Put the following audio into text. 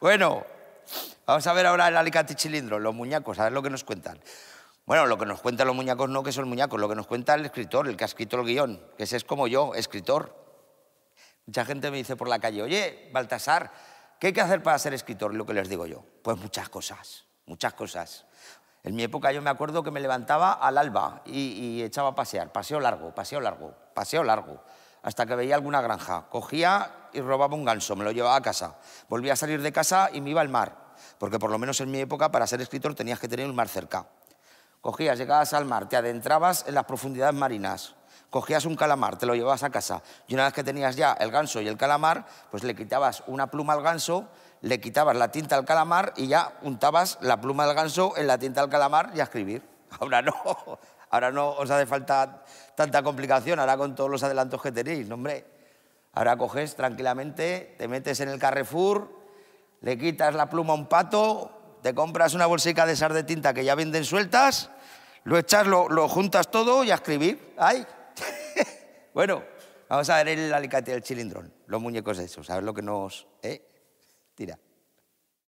Bueno, vamos a ver ahora el alicate cilindro, los muñecos, a ver lo que nos cuentan. Bueno, lo que nos cuentan los muñecos no que son muñecos, lo que nos cuenta el escritor, el que ha escrito el guión, que ese es como yo, escritor. Mucha gente me dice por la calle, oye, Baltasar, ¿qué hay que hacer para ser escritor? Lo que les digo yo, pues muchas cosas, muchas cosas. En mi época yo me acuerdo que me levantaba al alba y, y echaba a pasear, paseo largo, paseo largo, paseo largo, hasta que veía alguna granja. Cogía y robaba un ganso, me lo llevaba a casa. Volvía a salir de casa y me iba al mar, porque por lo menos en mi época para ser escritor tenías que tener el mar cerca. Cogías, llegabas al mar, te adentrabas en las profundidades marinas, cogías un calamar, te lo llevabas a casa y una vez que tenías ya el ganso y el calamar, pues le quitabas una pluma al ganso, le quitabas la tinta al calamar y ya untabas la pluma del ganso en la tinta al calamar y a escribir. Ahora no, ahora no os hace falta tanta complicación, ahora con todos los adelantos que tenéis, hombre. Ahora coges tranquilamente, te metes en el Carrefour, le quitas la pluma a un pato, te compras una bolsica de esas de tinta que ya venden sueltas, lo echas, lo, juntas todo y a escribir. ¡Ay! bueno, vamos a ver el alicate del cilindrón, los muñecos esos, a ver lo que nos... ¿eh? Tira.